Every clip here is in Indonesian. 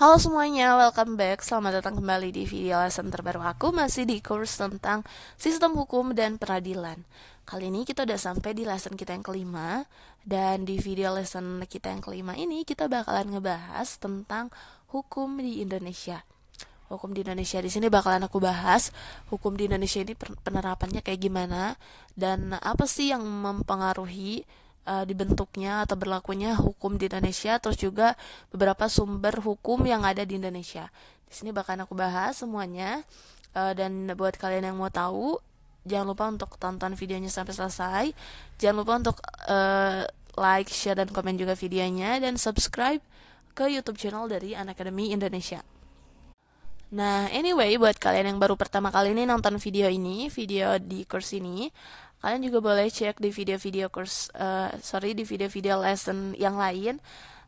Halo semuanya, welcome back. Selamat datang kembali di video lesson terbaru aku masih di course tentang sistem hukum dan peradilan. Kali ini kita udah sampai di lesson kita yang kelima dan di video lesson kita yang kelima ini kita bakalan ngebahas tentang hukum di Indonesia. Hukum di Indonesia di sini bakalan aku bahas hukum di Indonesia ini penerapannya kayak gimana dan apa sih yang mempengaruhi uh, dibentuknya atau berlakunya hukum di Indonesia terus juga beberapa sumber hukum yang ada di Indonesia. Di sini bakal aku bahas semuanya uh, dan buat kalian yang mau tahu jangan lupa untuk tonton videonya sampai selesai. Jangan lupa untuk uh, like, share dan komen juga videonya dan subscribe ke YouTube channel dari Anak Academy Indonesia. Nah, anyway, buat kalian yang baru pertama kali ini nonton video ini, video di kursi ini, Kalian juga boleh cek di video-video course, uh, sorry di video-video lesson yang lain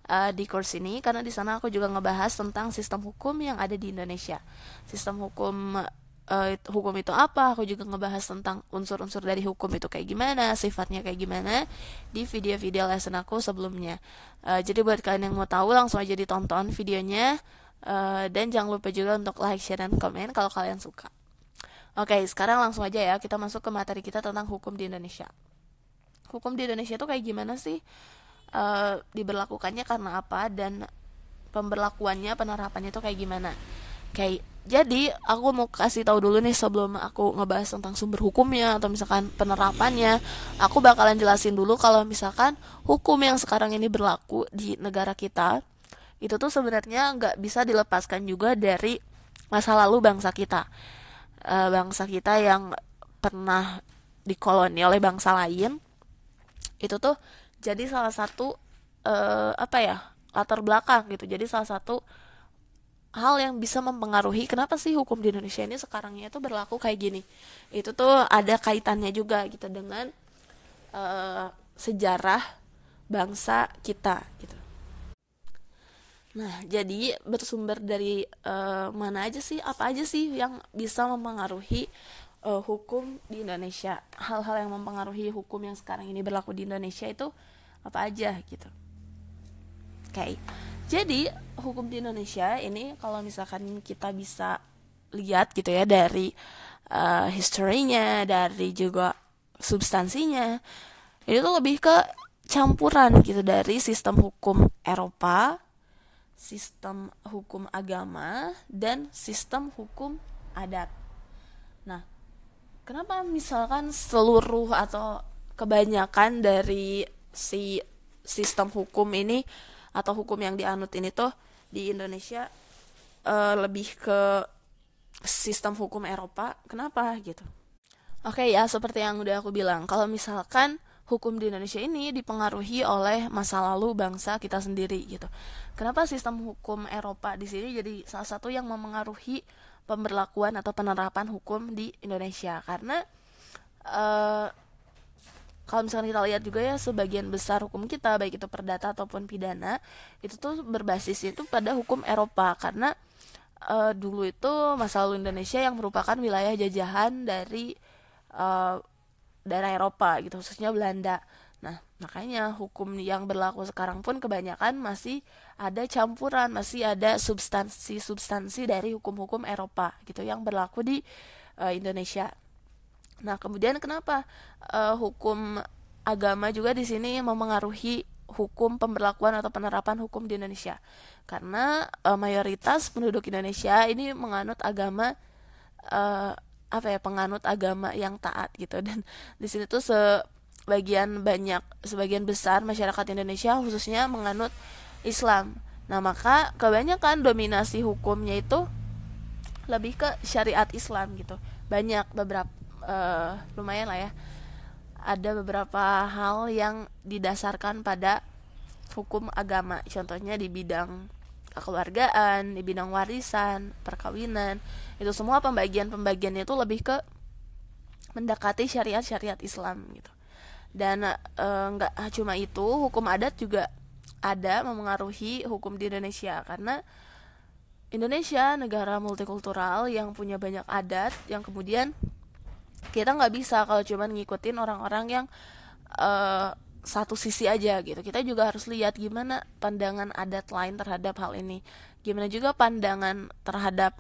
uh, di course ini karena di sana aku juga ngebahas tentang sistem hukum yang ada di Indonesia. Sistem hukum uh, hukum itu apa, aku juga ngebahas tentang unsur-unsur dari hukum itu kayak gimana, sifatnya kayak gimana di video-video lesson aku sebelumnya. Uh, jadi buat kalian yang mau tahu langsung aja ditonton videonya. Uh, dan jangan lupa juga untuk like, share, dan komen kalau kalian suka. Oke, sekarang langsung aja ya kita masuk ke materi kita tentang hukum di Indonesia. Hukum di Indonesia itu kayak gimana sih? E, diberlakukannya karena apa dan pemberlakuannya penerapannya itu kayak gimana? Kayak jadi aku mau kasih tahu dulu nih sebelum aku ngebahas tentang sumber hukumnya atau misalkan penerapannya, aku bakalan jelasin dulu kalau misalkan hukum yang sekarang ini berlaku di negara kita itu tuh sebenarnya nggak bisa dilepaskan juga dari masa lalu bangsa kita uh, bangsa kita yang pernah dikoloni oleh bangsa lain itu tuh jadi salah satu uh, apa ya latar belakang gitu jadi salah satu hal yang bisa mempengaruhi kenapa sih hukum di Indonesia ini sekarangnya itu berlaku kayak gini itu tuh ada kaitannya juga gitu dengan uh, sejarah bangsa kita gitu Nah, jadi bersumber dari uh, mana aja sih, apa aja sih yang bisa mempengaruhi uh, hukum di Indonesia? Hal-hal yang mempengaruhi hukum yang sekarang ini berlaku di Indonesia itu apa aja gitu. Oke. Okay. Jadi, hukum di Indonesia ini kalau misalkan kita bisa lihat gitu ya dari uh, eh, historinya, dari juga substansinya, itu lebih ke campuran gitu dari sistem hukum Eropa sistem hukum agama dan sistem hukum adat. Nah, kenapa misalkan seluruh atau kebanyakan dari si sistem hukum ini atau hukum yang dianut ini tuh di Indonesia uh, lebih ke sistem hukum Eropa. Kenapa gitu? Oke okay, ya, seperti yang udah aku bilang, kalau misalkan hukum di Indonesia ini dipengaruhi oleh masa lalu bangsa kita sendiri gitu. Kenapa sistem hukum Eropa di sini jadi salah satu yang memengaruhi pemberlakuan atau penerapan hukum di Indonesia karena uh, kalau misalnya kita lihat juga ya sebagian besar hukum kita baik itu perdata ataupun pidana itu tuh berbasis itu pada hukum Eropa karena uh, dulu itu masa lalu Indonesia yang merupakan wilayah jajahan dari uh, daerah Eropa gitu khususnya Belanda. Nah, makanya hukum yang berlaku sekarang pun kebanyakan masih ada campuran, masih ada substansi-substansi dari hukum-hukum Eropa gitu yang berlaku di uh, Indonesia. Nah, kemudian kenapa uh, hukum agama juga di sini memengaruhi hukum pemberlakuan atau penerapan hukum di Indonesia karena uh, mayoritas penduduk Indonesia ini menganut agama apa ya penganut agama yang taat gitu dan di sini tuh sebagian banyak sebagian besar masyarakat Indonesia khususnya menganut Islam. Nah, maka kebanyakan dominasi hukumnya itu lebih ke syariat Islam gitu. Banyak beberapa uh, eh, lumayan lah ya. Ada beberapa hal yang didasarkan pada hukum agama. Contohnya di bidang kekeluargaan, di bidang warisan, perkawinan, itu semua pembagian-pembagiannya itu lebih ke mendekati syariat-syariat Islam gitu. Dan eh, nggak e, cuma itu, hukum adat juga ada memengaruhi hukum di Indonesia karena Indonesia negara multikultural yang punya banyak adat yang kemudian kita nggak bisa kalau cuma ngikutin orang-orang yang e, satu sisi aja gitu. Kita juga harus lihat gimana pandangan adat lain terhadap hal ini. Gimana juga pandangan terhadap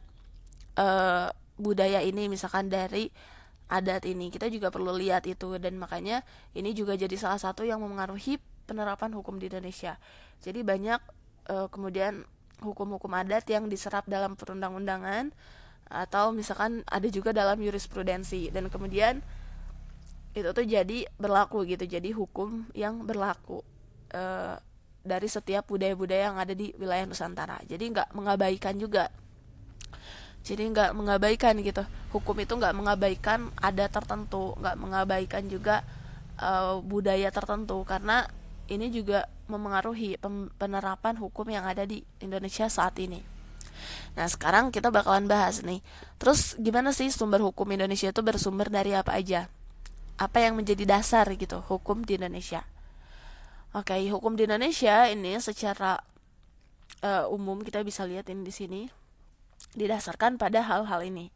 uh, budaya ini misalkan dari adat ini. Kita juga perlu lihat itu dan makanya ini juga jadi salah satu yang memengaruhi penerapan hukum di Indonesia. Jadi banyak uh, kemudian hukum-hukum adat yang diserap dalam perundang-undangan atau misalkan ada juga dalam jurisprudensi dan kemudian itu tuh jadi berlaku gitu jadi hukum yang berlaku e, dari setiap budaya-budaya yang ada di wilayah Nusantara jadi nggak mengabaikan juga jadi nggak mengabaikan gitu hukum itu nggak mengabaikan ada tertentu nggak mengabaikan juga e, budaya tertentu karena ini juga memengaruhi penerapan hukum yang ada di Indonesia saat ini. Nah, sekarang kita bakalan bahas nih. Terus gimana sih sumber hukum Indonesia itu bersumber dari apa aja? apa yang menjadi dasar gitu hukum di Indonesia. Oke, okay, hukum di Indonesia ini secara uh, umum kita bisa lihat ini di sini didasarkan pada hal-hal ini.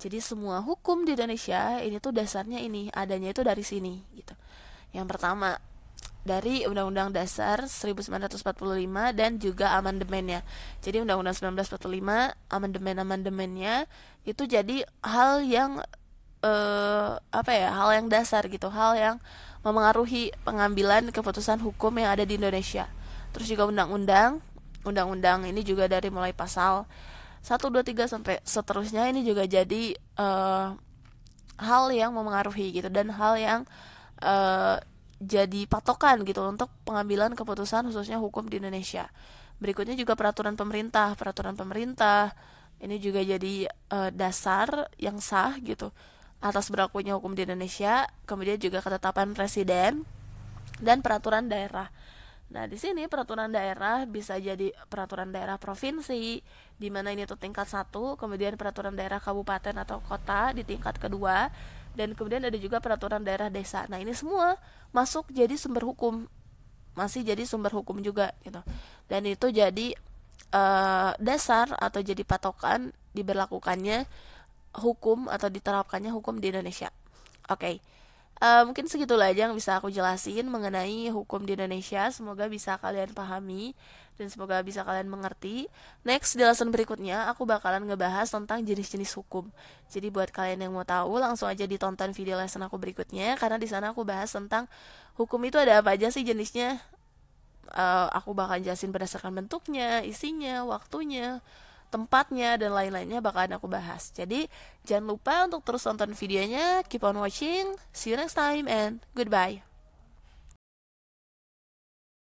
Jadi semua hukum di Indonesia ini tuh dasarnya ini, adanya itu dari sini gitu. Yang pertama dari Undang-Undang Dasar 1945 dan juga amandemennya. Jadi Undang-Undang 1945 amandemen-amandemennya itu jadi hal yang uh, apa ya hal yang dasar gitu hal yang memengaruhi pengambilan keputusan hukum yang ada di Indonesia terus juga undang-undang undang-undang ini juga dari mulai pasal 1, 2, 3 sampai seterusnya ini juga jadi uh, hal yang memengaruhi gitu dan hal yang uh, jadi patokan gitu untuk pengambilan keputusan khususnya hukum di Indonesia. Berikutnya juga peraturan pemerintah, peraturan pemerintah ini juga jadi uh, dasar yang sah gitu atas berlakunya hukum di Indonesia, kemudian juga ketetapan presiden dan peraturan daerah. Nah, di sini peraturan daerah bisa jadi peraturan daerah provinsi, di mana ini tuh tingkat satu, kemudian peraturan daerah kabupaten atau kota di tingkat kedua, dan kemudian ada juga peraturan daerah desa. Nah, ini semua masuk jadi sumber hukum, masih jadi sumber hukum juga gitu. Dan itu jadi e, dasar atau jadi patokan diberlakukannya hukum atau diterapkannya hukum di Indonesia. Oke. Okay. Uh, eh, mungkin segitulah aja yang bisa aku jelasin mengenai hukum di Indonesia. Semoga bisa kalian pahami dan semoga bisa kalian mengerti. Next, di lesson berikutnya aku bakalan ngebahas tentang jenis-jenis hukum. Jadi buat kalian yang mau tahu, langsung aja ditonton video lesson aku berikutnya karena di sana aku bahas tentang hukum itu ada apa aja sih jenisnya. Uh, aku bakal jelasin berdasarkan bentuknya, isinya, waktunya, tempatnya dan lain-lainnya bakalan aku bahas. Jadi jangan lupa untuk terus nonton videonya, keep on watching, see you next time and goodbye.